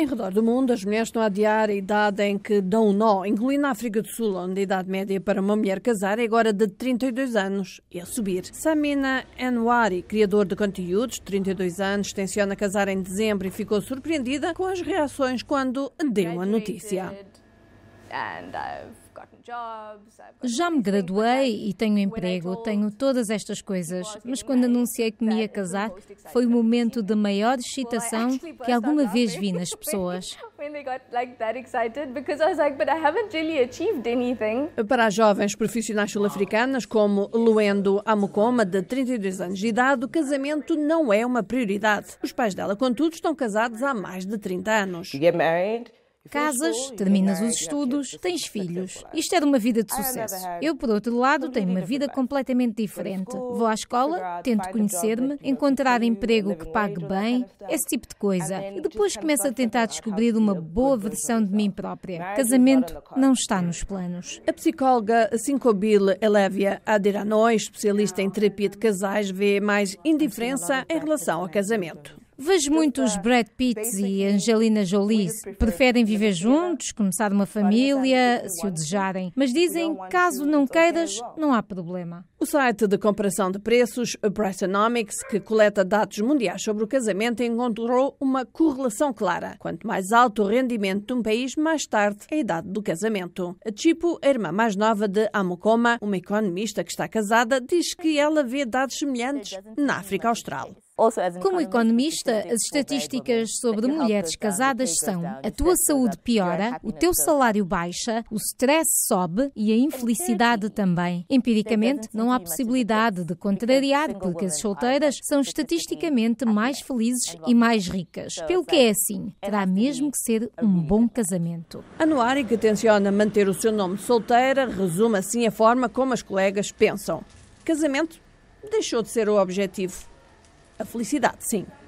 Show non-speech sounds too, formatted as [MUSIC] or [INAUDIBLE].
Em redor do mundo, as mulheres estão a adiar a idade em que dão um nó, incluindo na África do Sul, onde a idade média para uma mulher casar é agora de 32 anos e a subir. Samina Anwari, criador de conteúdos, 32 anos, tenciona casar em dezembro e ficou surpreendida com as reações quando deu a notícia. Já me graduei e tenho emprego, tenho todas estas coisas, mas quando anunciei que me ia casar, foi o momento de maior excitação que alguma vez vi nas [LAUGHS] pessoas. Para as jovens profissionais sul-africanas como Luendo Amukoma, de 32 anos de idade, o casamento não é uma prioridade. Os pais dela, contudo, estão casados há mais de 30 anos. get married casas, terminas os estudos, tens filhos. Isto é de uma vida de sucesso. Eu, por outro lado, tenho uma vida completamente diferente. Vou à escola, tento conhecer-me, encontrar emprego que pague bem, esse tipo de coisa. E depois começo a tentar descobrir uma boa versão de mim própria. Casamento não está nos planos. A psicóloga Sincobil Elevia Aderanoi, especialista em terapia de casais, vê mais indiferença em relação ao casamento. Vejo muitos tá Brad Pitts e Angelina Jolie preferem viver juntos, começar uma família, se o desejarem, mas dizem caso não queiras, não há problema. O site de comparação de preços Priceonomics, que coleta dados mundiais sobre o casamento, encontrou uma correlação clara. Quanto mais alto o rendimento de um país, mais tarde a idade do casamento. A Chipo, a irmã mais nova de Amokoma, uma economista que está casada, diz que ela vê dados semelhantes na África Austral. Como economista, as é estatísticas sobre mulheres casadas são a tua saúde piora, o teu salário baixa, o stress sobe e a infelicidade também. Empiricamente, não há possibilidade de contrariar, porque as solteiras são estatisticamente mais felizes e mais ricas. Pelo que é assim, é terá mesmo que ser um bom casamento. Anuari, que tenciona manter o seu nome solteira, resume assim a forma como as colegas pensam. Casamento deixou de ser o objetivo a felicidade, sim.